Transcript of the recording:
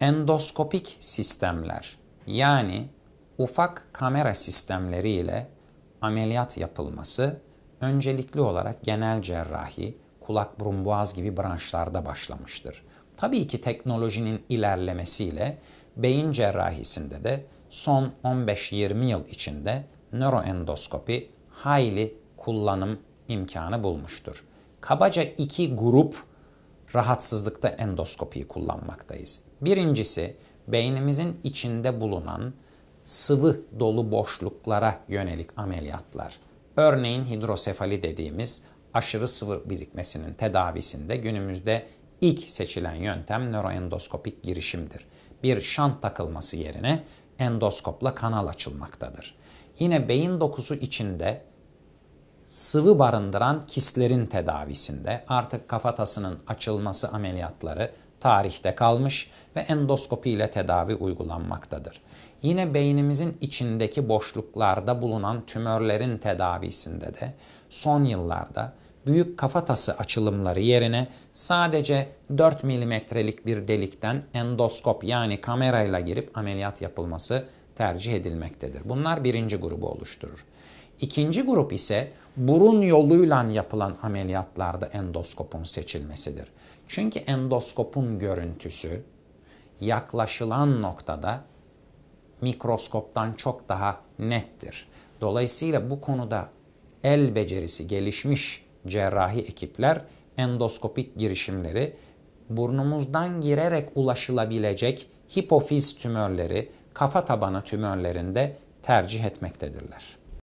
endoskopik sistemler yani ufak kamera sistemleriyle ameliyat yapılması öncelikli olarak genel cerrahi, kulak, burun, boğaz gibi branşlarda başlamıştır. Tabii ki teknolojinin ilerlemesiyle beyin cerrahisinde de son 15-20 yıl içinde nöroendoskopi hayli kullanım imkanı bulmuştur. Kabaca iki grup rahatsızlıkta endoskopiyi kullanmaktayız. Birincisi beynimizin içinde bulunan sıvı dolu boşluklara yönelik ameliyatlar. Örneğin hidrosefali dediğimiz aşırı sıvı birikmesinin tedavisinde günümüzde ilk seçilen yöntem nöroendoskopik girişimdir. Bir şant takılması yerine endoskopla kanal açılmaktadır. Yine beyin dokusu içinde sıvı barındıran kislerin tedavisinde artık kafatasının açılması ameliyatları tarihte kalmış ve endoskopi ile tedavi uygulanmaktadır. Yine beynimizin içindeki boşluklarda bulunan tümörlerin tedavisinde de son yıllarda büyük kafatası açılımları yerine sadece 4 milimetrelik bir delikten endoskop yani kamerayla girip ameliyat yapılması tercih edilmektedir. Bunlar birinci grubu oluşturur. İkinci grup ise burun yoluyla yapılan ameliyatlarda endoskopun seçilmesidir. Çünkü endoskopun görüntüsü yaklaşılan noktada mikroskoptan çok daha nettir. Dolayısıyla bu konuda el becerisi gelişmiş cerrahi ekipler endoskopik girişimleri burnumuzdan girerek ulaşılabilecek hipofiz tümörleri, kafa tabanı tümörlerinde tercih etmektedirler.